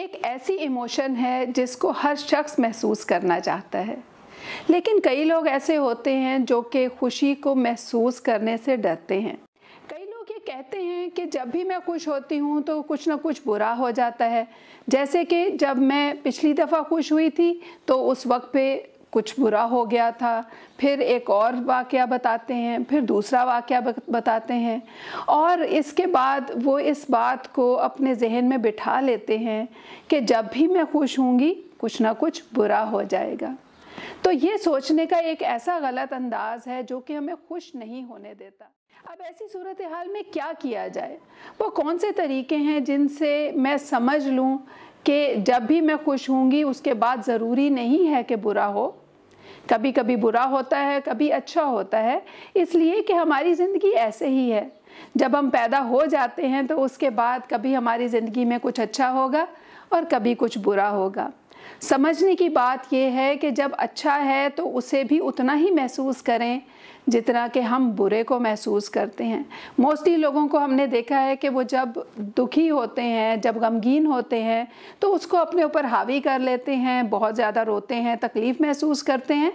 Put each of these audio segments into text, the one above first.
एक ऐसी इमोशन है जिसको हर शख्स महसूस करना चाहता है लेकिन कई लोग ऐसे होते हैं जो कि खुशी को महसूस करने से डरते हैं कई लोग ये कहते हैं कि जब भी मैं खुश होती हूँ तो कुछ ना कुछ बुरा हो जाता है जैसे कि जब मैं पिछली दफ़ा खुश हुई थी तो उस वक्त पे कुछ बुरा हो गया था फिर एक और वाक़ बताते हैं फिर दूसरा वाक़ बताते हैं और इसके बाद वो इस बात को अपने जहन में बिठा लेते हैं कि जब भी मैं खुश होंगी कुछ ना कुछ बुरा हो जाएगा तो ये सोचने का एक ऐसा गलत अंदाज है जो कि हमें खुश नहीं होने देता अब ऐसी सूरत हाल में क्या किया जाए वो कौन से तरीके हैं जिनसे मैं समझ लूँ कि जब भी मैं खुश होंगी उसके बाद ज़रूरी नहीं है कि बुरा हो कभी कभी बुरा होता है कभी अच्छा होता है इसलिए कि हमारी ज़िंदगी ऐसे ही है जब हम पैदा हो जाते हैं तो उसके बाद कभी हमारी ज़िंदगी में कुछ अच्छा होगा और कभी कुछ बुरा होगा समझने की बात यह है कि जब अच्छा है तो उसे भी उतना ही महसूस करें जितना कि हम बुरे को महसूस करते हैं मोस्टली लोगों को हमने देखा है कि वो जब दुखी होते हैं जब गमगीन होते हैं तो उसको अपने ऊपर हावी कर लेते हैं बहुत ज़्यादा रोते हैं तकलीफ़ महसूस करते हैं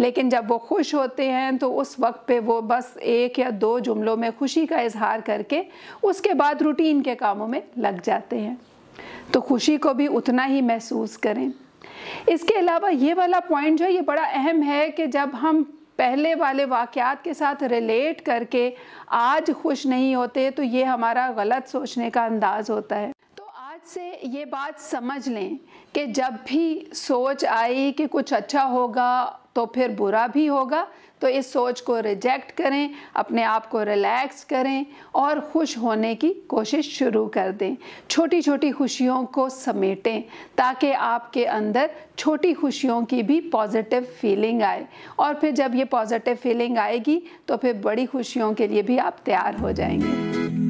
लेकिन जब वो खुश होते हैं तो उस वक्त पे वो बस एक या दो जुमलों में खुशी का इजहार करके उसके बाद रूटीन के कामों में लग जाते हैं तो खुशी को भी उतना ही महसूस करें इसके अलावा ये वाला पॉइंट जो है ये बड़ा अहम है कि जब हम पहले वाले वाक़ात के साथ रिलेट करके आज खुश नहीं होते तो ये हमारा गलत सोचने का अंदाज़ होता है तो आज से ये बात समझ लें कि जब भी सोच आई कि कुछ अच्छा होगा तो फिर बुरा भी होगा तो इस सोच को रिजेक्ट करें अपने आप को रिलैक्स करें और खुश होने की कोशिश शुरू कर दें छोटी छोटी खुशियों को समेटें ताकि आपके अंदर छोटी खुशियों की भी पॉजिटिव फीलिंग आए और फिर जब ये पॉजिटिव फीलिंग आएगी तो फिर बड़ी खुशियों के लिए भी आप तैयार हो जाएंगे